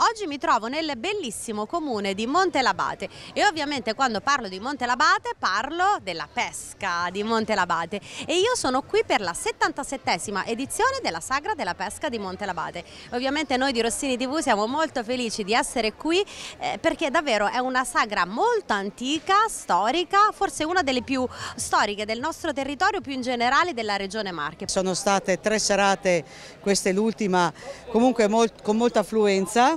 Oggi mi trovo nel bellissimo comune di Montelabate e ovviamente quando parlo di Montelabate parlo della pesca di Montelabate e io sono qui per la 77esima edizione della Sagra della Pesca di Montelabate. Ovviamente noi di Rossini TV siamo molto felici di essere qui eh, perché davvero è una sagra molto antica, storica, forse una delle più storiche del nostro territorio, più in generale della regione Marche. Sono state tre serate, questa è l'ultima, comunque molt con molta affluenza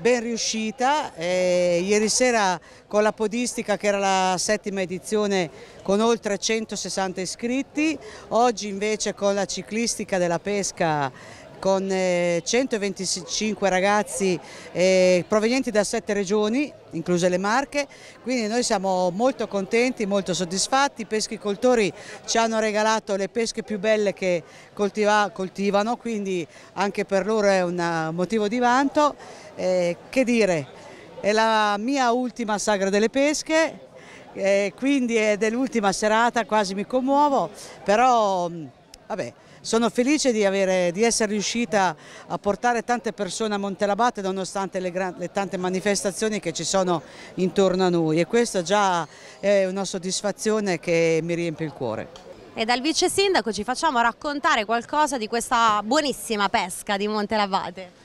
ben riuscita. E eh, ieri sera con la podistica che era la settima edizione con oltre 160 iscritti, oggi invece con la ciclistica della pesca con 125 eh, ragazzi eh, provenienti da sette regioni, incluse le Marche, quindi noi siamo molto contenti, molto soddisfatti, i pescicoltori ci hanno regalato le pesche più belle che coltiva, coltivano, quindi anche per loro è un eh, motivo di vanto. Eh, che dire, è la mia ultima sagra delle pesche, eh, quindi è dell'ultima serata, quasi mi commuovo, però Vabbè, sono felice di, avere, di, essere riuscita a portare tante persone a Montelabate nonostante le, gran, le, tante manifestazioni che ci sono intorno a noi e questa già è una soddisfazione che mi riempie il cuore. E dal vice sindaco ci facciamo raccontare qualcosa di questa buonissima pesca di Montelabate.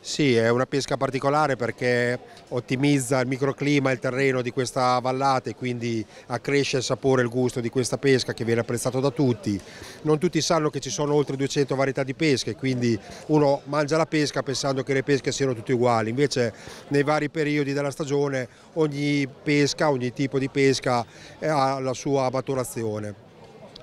Sì, è una pesca particolare perché ottimizza il microclima e il terreno di questa vallata e quindi accresce il sapore e il gusto di questa pesca che viene apprezzato da tutti. Non tutti sanno che ci sono oltre 200 varietà di pesche, quindi uno mangia la pesca pensando che le pesche siano tutte uguali, invece nei vari periodi della stagione ogni pesca, ogni tipo di pesca ha la sua maturazione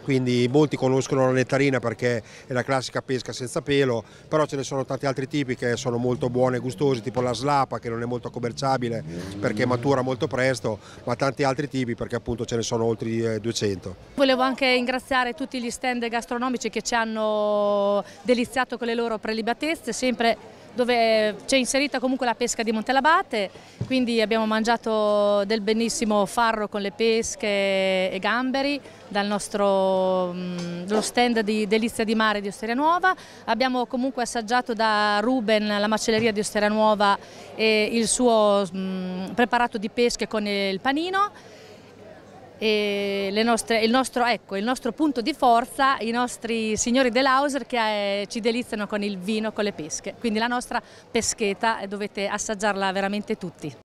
quindi molti conoscono la nettarina perché è la classica pesca senza pelo, però ce ne sono tanti altri tipi che sono molto buoni e gustosi, tipo la slapa che non è molto commerciabile perché matura molto presto, ma tanti altri tipi perché appunto ce ne sono oltre 200. Eh, Volevo anche ringraziare tutti gli stand gastronomici che ci hanno deliziato con le loro prelibatezze, sempre dove c'è inserita comunque la pesca di Montelabate, quindi abbiamo mangiato del benissimo farro con le pesche e gamberi dal nostro mm, lo stand di Delizia di Mare di Osteria Nuova, abbiamo comunque assaggiato da Ruben la macelleria di Osteria Nuova e il suo mm, preparato di pesche con il panino nostre, il, nostro, ecco, il, nostro, punto di forza, i nostri signori dell'Auser che eh, ci deliziano con il vino, con le pesche. Quindi la nostra peschetta eh, dovete assaggiarla veramente tutti.